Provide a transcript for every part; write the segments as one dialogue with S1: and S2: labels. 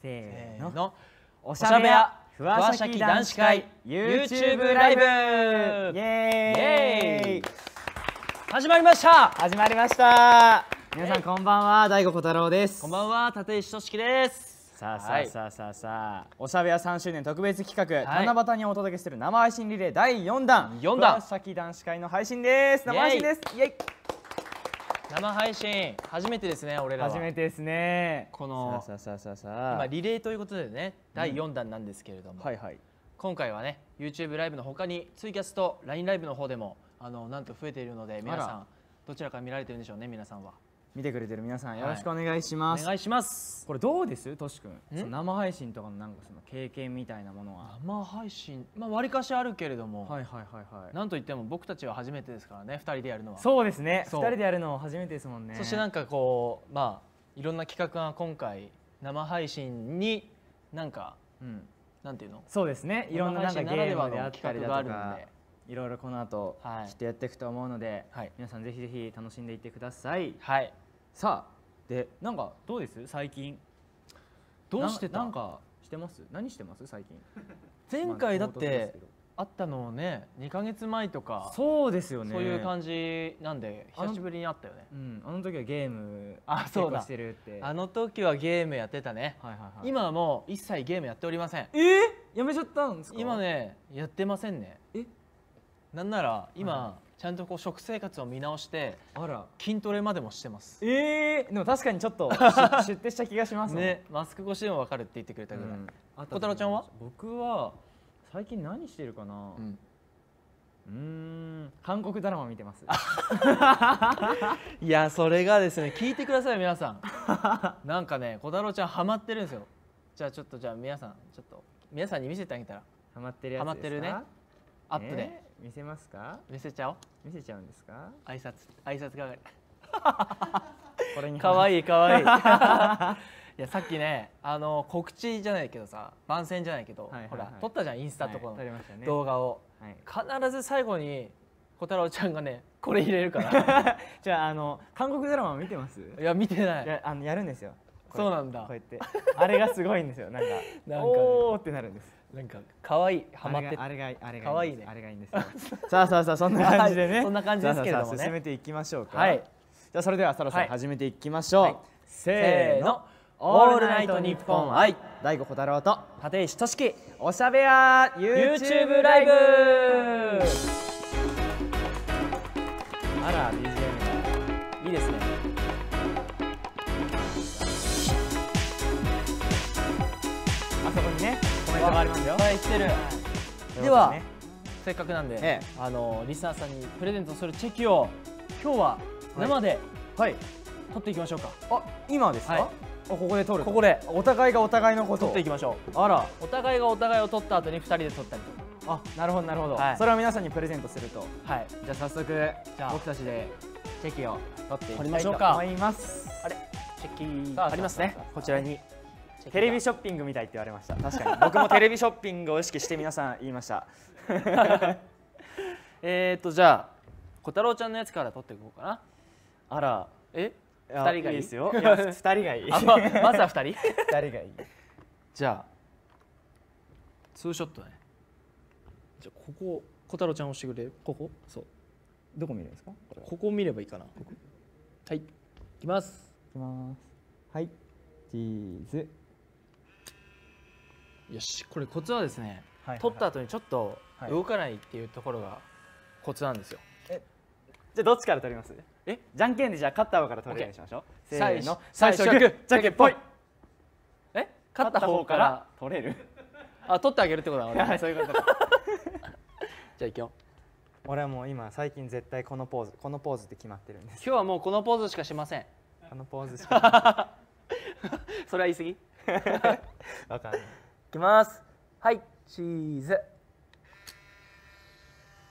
S1: せーのおしゃべやふわさき男子会 YouTube ライブイエーイ始まりました始まりました皆さんこんばんは大悟小太郎ですこんばんは立石俊樹ですさあさあさあさあさあ、おしゃべや3周年特別企画、七夕にお届けする生配信リレー第4弾4弾ふわしき男子会の配信です生配信ですイエイ生配信初めてですね俺らは初めてですねこのさあさあさあさあ今リレーということでね第4弾なんですけれども、はいはい今回はね YouTube ライブのほかにツイキャスと LINE ライブの方でもあのなんと増えているので皆さんどちらから見られてるんでしょうね皆さんは見てくれてる皆さんよろしくお願いします、はい、お願いしますこれどうですとしくん生配信とかのなんかその経験みたいなものは生配信まあわりかしあるけれどもはいはいはいはいなんといっても僕たちは初めてですからね二人でやるのはそうですね二人でやるのは初めてですもんねそしてなんかこうまあいろんな企画が今回生配信になんか、うん、なんていうのそうですねいろんななんかゲームであったりだとかいろいろこの後、はい、きっとやっていくと思うので、はい、皆さんぜひぜひ楽しんでいってください、はい、さあでなんかどうです最近
S2: どうしてなんか
S1: してます何してます最近 前回だってあったのね2か月前とかそうですよねそういう感じなんで久しぶりに会ったよねうんあの時はゲームあそうだしてるってあの時はゲームやってたね、はいはいはい、今はもう一切ゲームやっておりませんえー、やめちゃったんですか今ねやってませんねえなんなら今、ちゃんとこう食生活を見直してあら筋トレまでもしてますええー、でも確かにちょっと 出店した気がしますねマスク越しでも分かるって言ってくれたぐらい、うん、小太郎ちゃんは僕は最近何してるかなうんうん韓国ドラマ見てます いやそれがですね聞いてください皆さん なんかね小太郎ちゃんハマってるんですよじゃあちょっとじゃあ皆さんちょっと皆さんに見せてあげたらハマってるやつですかハマってるねアップで、えー、見せますか見せちゃおう見せちゃうんですか挨拶挨拶係 これにかわいいかわいいいやさっきねあの告知じゃないけどさ番宣じゃないけど、はいはいはい、ほら撮ったじゃんインスタとかの、はいね、動画を、はい、必ず最後に小太郎ちゃんがねこれ入れるから じゃあの韓国ドラマ見てますいや見てないあのやるんですよそうなんだこうやってあれがすごいんですよなんかなんか、ね、おーってなるんですなんか可愛いハマってあれがあれが可愛いねあれがいいんですさあさあさあそんな感じでね、そんな感じですけども、ね、進めていきましょうか、はい、じゃそれではそろそろ始めていきましょう、せーのオールナイトニッポンはい大悟小太郎と立石俊樹おしゃべや YouTube ライブあら DJ がありますよはい来てる、では、ね、せっかくなんで、ええ、あのリスナーさんにプレゼントするチェキを今日は生で、はい、取っていきましょうかあ今ですか、はい、ここで取るここでお互いがお互いのこと取っていきましょうあらお互いがお互いを取った後に2人で取ったりとあなるほどなるほど、はい、それは皆さんにプレゼントするとはいじゃあ早速じゃあ僕たちでチェキを取っていきたいと思いますあれチェキがありますねこちらにテレビショッピングみたいって言われました確かに僕もテレビショッピングを意識して皆さん言いました えっとじゃあ小太郎ちゃんのやつから取っていこうかなあらえ二人がいいですよ 二人がいいままずは二人 二人がいいじゃあツーショットねじゃあここ小太郎ちゃん押してくれここそうどこ見るんですかここ見ればいいかなはいいきますいきますはいチーズよしこれコツはですね、はいはいはい取った後にちょっと動かないっていうところがコツなんですよ、えじゃあどっちから取りますえじゃんけんでじゃあ勝った方から取るようにしましょうせーの最初はグーじゃんけんぽいえ勝った方から取れるあ取ってあげるってことだ俺はいそういうこと じゃあいくよ俺はもう今最近絶対このポーズこのポーズって決まってるんです今日はもうこのポーズしかしませんこのポーズしか それは言い過ぎ わかんないいきますはいチーズ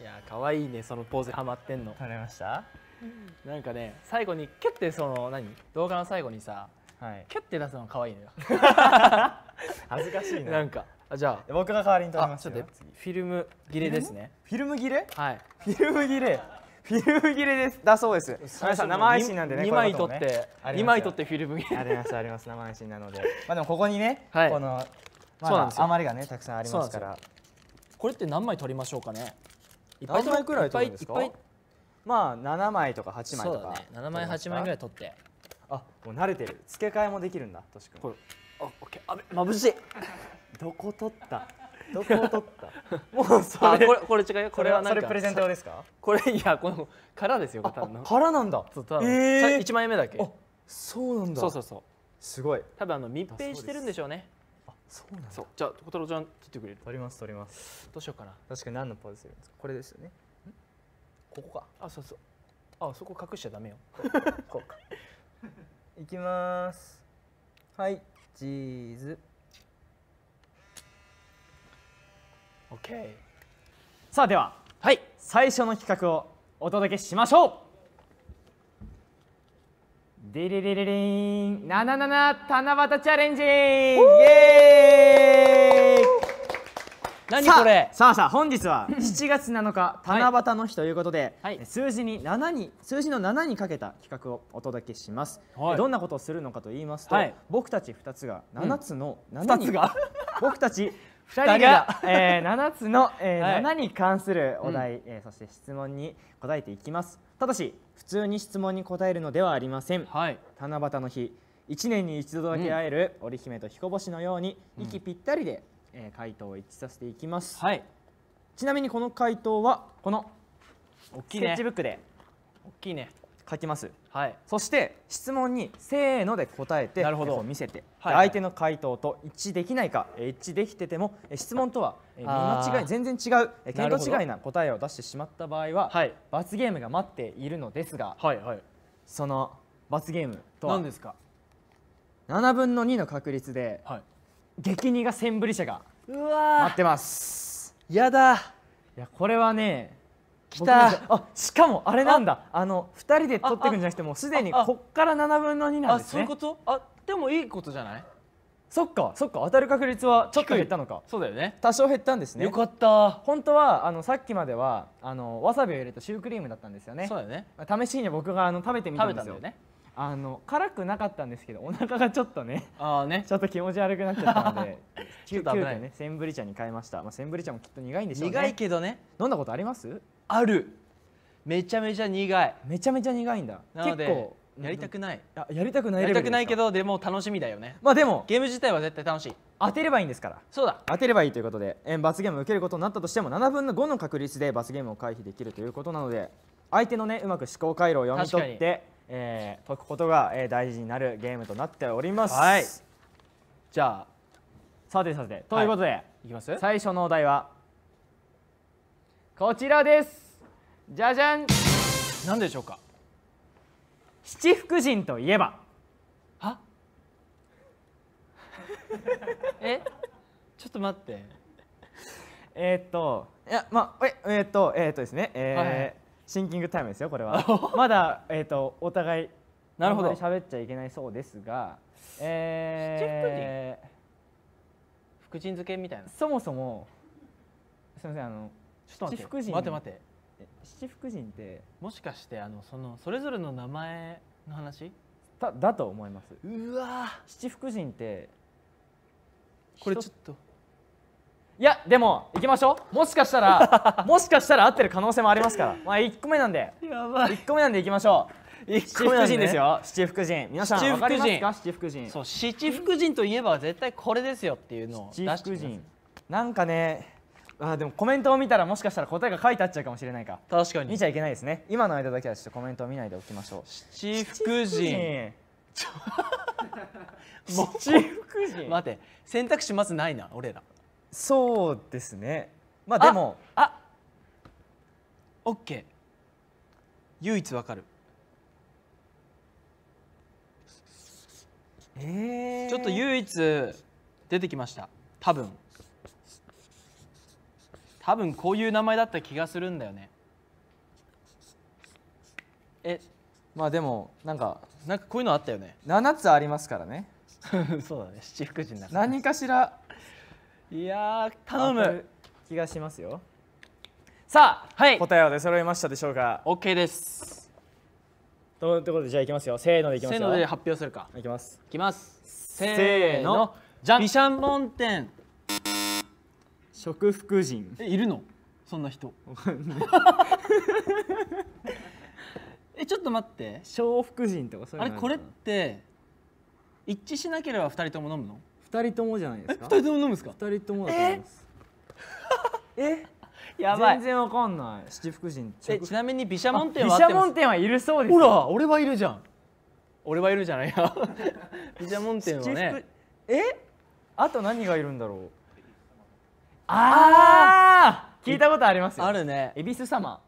S1: いや可愛いねそのポーズハマってんの撮れましたなんかね最後にキュッてその何動画の最後にさ、はい、キュッて出すの可愛いのよ 恥ずかしいななんかあじゃあ僕が代わりに撮りますよフィルム切れですねフィルム切れはいフィルム切れフィルム切れですだそうです皆さん生配信なんでね2枚撮って2枚撮ってフィルム切れありますあります生配信なのでまあでもここにね、はい、このそうまあ、そう余りがねたくさんありますからこれって何枚取りましょうかねいっぱい取くらい取るんですかまあ7枚とか8枚とか、ね、7枚8枚ぐらい取ってあもう慣れてる付け替えもできるんだとしくんあオッケーあべ眩しい どこ取った どこ取った もうそれこれこれ違うよこれはなんかプレゼントですかこれいやこの殻ですよ多分殻なんだそう多分、えー、1枚目だけそうなんだそうそうそうすごい多分あの密閉してるんでしょうねそうなんそうじゃあ小太郎ちゃん撮ってくれる撮ります撮りますどうしようかな確かに何のポーズするんですかこれですよねここかあそうそうあそこ隠しちゃダメよこうかいきますはいチーズ OK さあでははい最初の企画をお届けしましょうディリリリリン77七夕チャレンジイエーイ何これさあさあ本日は7 月7日七夕の日ということで、はい、数字に7に数字の7にかけた企画をお届けします、はい、どんなことをするのかと言いますと、はい、僕たち2つが7つの7に、うん、が 僕たち2 人が、えー、7つの、えー7に関するお題、え、うん、そして質問に答えていきますただし普通に質問に答えるのではありません、七夕の日1年に一度だけ会える、織姫と彦星のように息ぴったりでえー、回答を一致させていきます、はい、ちなみにこの回答はこの大きい、ね、スケッチブックで大きいね書きます、はい、そして質問に「せーの」で答えてなるほど見せて、はい、相手の回答と一致できないか一致できてても質問とは見間違い全然違う見当違いな答えを出してしまった場合は、はい、罰ゲームが待っているのですが、はいはい、その罰ゲームとは何ですか7分の2の確率で、はい、激似が千ぶり車が待ってますやだいやこれはね来たあしかもあれなんだあの2人で取っていくんじゃなくてもうすでにこっから7分の2なんですねあそういうことあでもいいことじゃないそっかそっか当たる確率はちょっと減ったのかそうだよね多少減ったんですねよかった本当はあのさっきまではあのわさびを入れたシュークリームだったんですよねそうだよね試しに僕があの食べてみたんですよ食べたんだよねあの辛くなかったんですけどお腹がちょっとねあねちょっと気持ち悪くなっちゃったので ちょっと危ないねセンブリ茶に変えました、まあ、センブリ茶もきっと苦いんでしょうね苦いけどね飲んだことありますあるめちゃめちゃ苦いめちゃめちゃ苦いんだ結構やりたくないやりたくないやりたくないけどでも楽しみだよねまあでもゲーム自体は絶対楽しい当てればいいんですからそうだ当てればいいということで罰ゲームを受けることになったとしても7分の5の確率で罰ゲームを回避できるということなので相手のねうまく思考回路を読み取ってえー、解くことが、えー、大事になるゲームとなっております。はい、じゃあさてさてということで、はい、いきます最初のお題はこちらです。じゃじゃんなんでしょうか七福神といえばは えちょっと待ってえー、っといやまあええー、っとえー、っとですねえー、はいシンキングタイムですよこれは まだ、えーと、お互いなるほど喋っちゃいけないそうですがえー、福神漬けみたいなそもそもすみませんあのちょっと七福神待って待って七福神ってもしかしてあのそのそれぞれの名前の話だだと思いますうわ七福神ってこれちょっといやでも行きましょうもしかしたら もしかしたら合ってる可能性もありますからまあ1個目なんでやばい1個目なんで行きましょう七福神ですよ七福神皆さん分かりますか七福神そう七福神といえば絶対これですよっていうのを七福神なんかねあでもコメントを見たらもしかしたら答えが書いてあっちゃうかもしれないか確かに見ちゃいけないですね今の間だけはちょっとコメントを見ないでおきましょう七福神七福神 待って選択肢まずないな俺らそうですねまあでもあオッケー唯一わかるえー、ちょっと唯一出てきました多分多分こういう名前だった気がするんだよねえまあでもなんかなんかこういうのあったよね7つありますからね そうだね七福神だから何かしらいや頼む気がしますよさあ、はい、答えは出揃いましたでしょうか OK ですということでじゃあいきますよせーのでいきますせーので発表するかいきますいきますせーのじゃんビシャンボン店食福人えいるのそんな人 えちょっと待って笑福人とかそういうのあれこれって一致しなければ2人とも飲むの二人ともじゃないですか。二人とも飲むんですか。二人ともだと思います。え？やばい全然わかんない七福神えちなみに毘沙門天は毘沙門天はいるそうですほら俺はいるじゃん俺はいるじゃないや毘沙門天はねえあと何がいるんだろうああ聞いたことありますよあるね恵比寿様